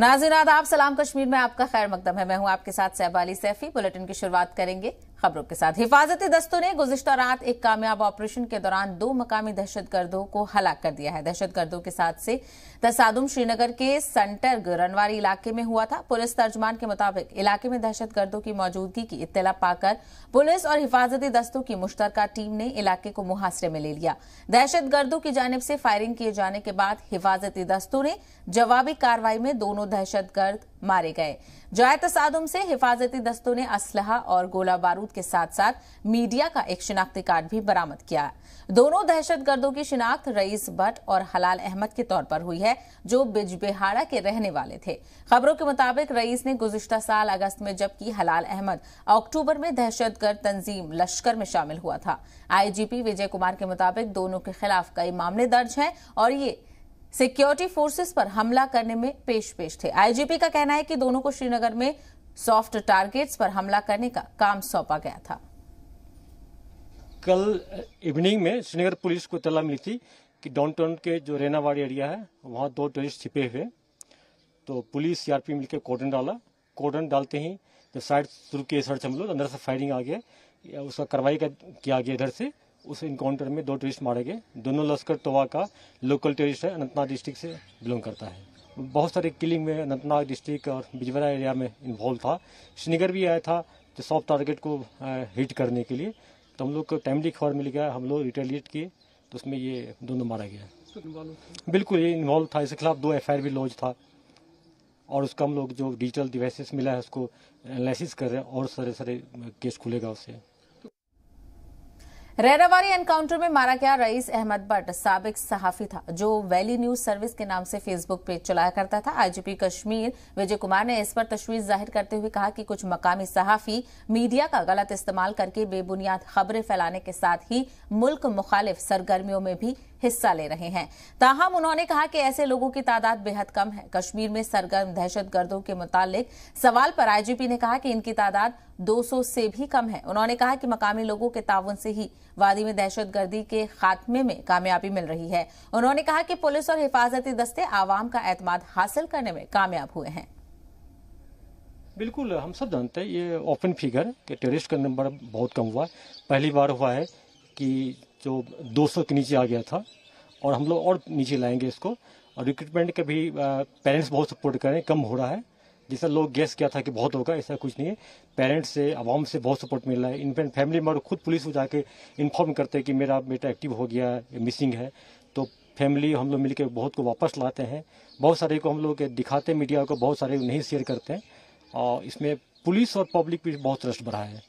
नाजीनाद आप सलाम कश्मीर में आपका खैर मकदम है मैं हूं आपके साथ सहबाली सैफी बुलेटिन की शुरुआत करेंगे खबरों के साथ हिफाजती दस्तों ने गुजशत रात एक कामयाब ऑपरेशन के दौरान दो मकामी दहशतगर्दों को हलाक कर दिया है दहशतगर्दों के साथ से तसादुम श्रीनगर के संटर्ग रनवारी इलाके में हुआ था पुलिस तर्जमान के मुताबिक इलाके में दहशतगर्दों की मौजूदगी की इत्तला पाकर पुलिस और हिफाजती दस्तों की मुश्तर टीम ने इलाके को मुहासरे में ले लिया दहशतगर्दों की जानब से फायरिंग किए जाने के बाद हिफाजती दस्तों ने जवाबी कार्रवाई में दोनों दहशतगर्द मारे गए जोया तसादम से हिफाजती दस्तों ने असल और गोला बारूद के साथ साथ मीडिया का एक शिनाख्ती कार्ड भी बरामद किया दोनों दहशत गर्दों की शिनाख्त रईस भट्ट और हलाल अहमद के तौर पर हुई है जो बिजबेहाड़ा के रहने वाले थे खबरों के मुताबिक रईस ने गुजश्ता साल अगस्त में जबकि हलाल अहमद अक्टूबर में दहशत गर्द तंजीम लश्कर में शामिल हुआ था आईजीपी विजय कुमार के मुताबिक दोनों के खिलाफ कई मामले दर्ज हैं और ये सिक्योरिटी फोर्सेस पर हमला करने में पेश पेश थे आईजीपी का कहना है कि दोनों को श्रीनगर में सॉफ्ट टारगेट्स पर हमला करने का काम सौंपा गया था कल इवनिंग में श्रीनगर पुलिस को तला मिली थी कि डाउन के जो रेनावाड़ी एरिया है वहाँ दो टेरिस्ट छिपे हुए तो पुलिस सीआरपी मिलकर कॉर्डन डाला कॉर्डन डालते ही जब साइड शुरू किए सर्च हम लोग अंदर से फायरिंग आ गया उसका कार्रवाई किया गया इधर से उस इनकाउंटर में दो टूरिस्ट मारे गए दोनों लश्कर तोवा का लोकल टूरिस्ट है अनंतनाग डिस्ट्रिक्ट से बिलोंग करता है बहुत सारे किलिंग में अनंतनाग डिस्ट्रिक्ट और बिजवरा एरिया में इन्वॉल्व था श्रीनगर भी आया था तो सॉफ्ट टारगेट को हिट करने के लिए तो हम लोग को टाइमली खबर मिल गया हम लोग रिटेलिएट किए तो उसमें ये दोनों मारा गया बिल्कुल ये इन्वॉल्व था इसके खिलाफ दो एफ भी लॉन्च था और उसका हम लोग जो डिजिटल डिवाइसेस मिला है उसको एनालिसिस कर रहे हैं और सारे सारे केस खुलेगा उससे रेरावारी एनकाउंटर में मारा गया रईस अहमद भट्ट सबक सहाफी था जो वैली न्यूज सर्विस के नाम से फेसबुक पेज चलाया करता था आईजीपी कश्मीर विजय कुमार ने इस पर तस्वीर जाहिर करते हुए कहा कि कुछ मकामी सहाफी मीडिया का गलत इस्तेमाल करके बेबुनियाद खबरें फैलाने के साथ ही मुल्क मुखालिफ सरगर्मियों में भी हिस्सा ले रहे हैं ताहम उन्होंने कहा कि ऐसे लोगों की तादाद बेहद कम है कश्मीर में सरगर्म दहशत के मुतालिक सवाल पर आईजीपी ने कहा कि इनकी तादाद 200 से भी कम है उन्होंने कहा कि मकामी लोगों के ताउन से ही वादी में दहशतगर्दी के खात्मे में कामयाबी मिल रही है उन्होंने कहा कि पुलिस और हिफाजती दस्ते आवाम का एतमाद हासिल करने में कामयाब हुए हैं बिल्कुल हम सब जानते हैं ये ओपन फिगर कि टेरिस्ट का नंबर बहुत कम हुआ पहली बार हुआ है कि जो 200 के नीचे आ गया था और हम लोग और नीचे लाएंगे इसको और रिक्रूटमेंट का भी पेरेंट्स बहुत सपोर्ट करें कम हो रहा है जैसा लोग गैस किया था कि बहुत होगा ऐसा कुछ नहीं है पेरेंट्स से आवाम से बहुत सपोर्ट मिल रहा है इनफैक्ट फैमिली मेम्बर खुद पुलिस को जाके इन्फॉर्म करते हैं कि मेरा बेटा एक्टिव हो गया है मिसिंग है तो फैमिली हम लोग मिलकर बहुत को वापस लाते हैं बहुत सारे को हम लोग दिखाते मीडिया को बहुत सारे नहीं शेयर करते हैं और इसमें पुलिस और पब्लिक भी बहुत रश बढ़ा है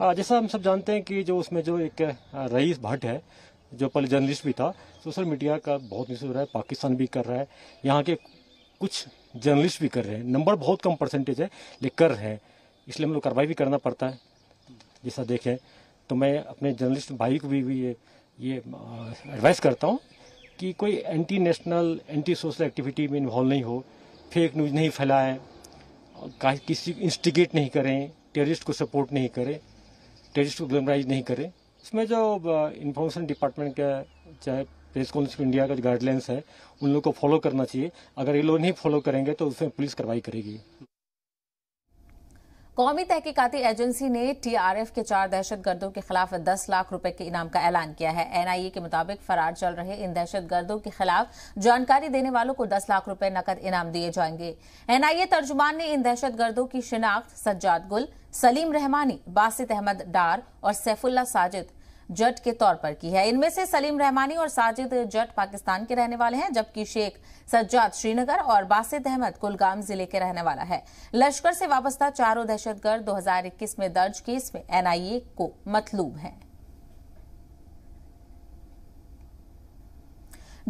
हाँ, जैसा हम सब जानते हैं कि जो उसमें जो एक हाँ, रईस भट्ट है जो पहले जर्नलिस्ट भी था सोशल मीडिया का बहुत मिस हो रहा है पाकिस्तान भी कर रहा है यहाँ के कुछ जर्नलिस्ट भी कर रहे हैं नंबर बहुत कम परसेंटेज है लेकिन कर रहे हैं इसलिए हम लोग कार्रवाई भी करना पड़ता है जैसा देखें तो मैं अपने जर्नलिस्ट भाई को भी, भी ये ये एडवाइस करता हूँ कि कोई anti national anti social activity में इन्वॉल्व नहीं हो फेक न्यूज़ नहीं फैलाएं किसी इंस्टिगेट नहीं करें टेररिस्ट को सपोर्ट नहीं करें टेररिस्ट को ग्लमराइज नहीं करें इसमें जो इन्फॉर्मेशन डिपार्टमेंट का चाहे प्रेस काउंसिल ऑफ इंडिया का जो गाइडलाइंस है उन लोग को फॉलो करना चाहिए अगर ये लोग नहीं फॉलो करेंगे तो उसमें पुलिस कार्रवाई करेगी कौमी तहकीकती एजेंसी ने टीआरएफ के चार दहशतगर्दों के खिलाफ 10 लाख रुपए के इनाम का ऐलान किया है एनआईए के मुताबिक फरार चल रहे इन दहशतगर्दों के खिलाफ जानकारी देने वालों को 10 लाख रुपए नकद इनाम दिए जाएंगे एनआईए तर्जुमान ने इन दहशतगर्दों की शिनाख्त सज्जाद गुल सलीम रहमानी बासित अहमद डार और सैफुल्ला साजिद जट के तौर पर की है इनमें से सलीम रहमानी और साजिद जट पाकिस्तान के रहने वाले हैं जबकि शेख सज्जाद श्रीनगर और बासिद अहमद कुलगाम जिले के रहने वाला है लश्कर से वाबस्ता चारों दहशतगर्द 2021 में दर्ज केस में एनआईए को मतलूब है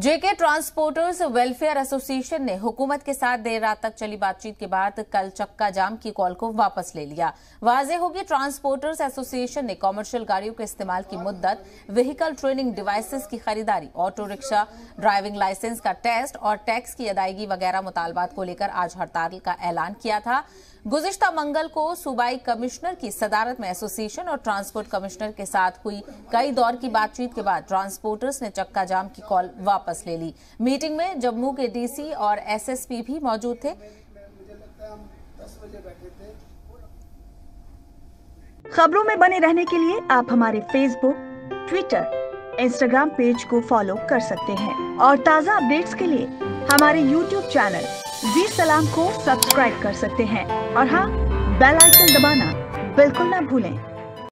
जेके ट्रांसपोर्टर्स वेलफेयर एसोसिएशन ने हुकूमत के साथ देर रात तक चली बातचीत के बाद कल चक्का जाम की कॉल को वापस ले लिया वाजे होगी ट्रांसपोर्टर्स एसोसिएशन ने कॉमर्शियल गाड़ियों के इस्तेमाल की मुद्दत व्हीकल ट्रेनिंग डिवाइसेस की खरीदारी ऑटो रिक्शा ड्राइविंग लाइसेंस का टेस्ट और टैक्स की अदायगी वगैरह मुतालबात को लेकर आज हड़ताल का ऐलान किया था गुजशत मंगल को सूबाई कमिश्नर की सदारत में एसोसिएशन और ट्रांसपोर्ट कमिश्नर के साथ हुई कई दौर की बातचीत के बाद ट्रांसपोर्टर्स ने चक्का जाम की कॉल वापस वापस ले ली मीटिंग में जम्मू के डीसी और एसएसपी भी मौजूद थे खबरों में बने रहने के लिए आप हमारे फेसबुक ट्विटर इंस्टाग्राम पेज को फॉलो कर सकते हैं और ताज़ा अपडेट्स के लिए हमारे यूट्यूब चैनल जी सलाम को सब्सक्राइब कर सकते हैं और हाँ बेल आइकन दबाना बिल्कुल ना भूलें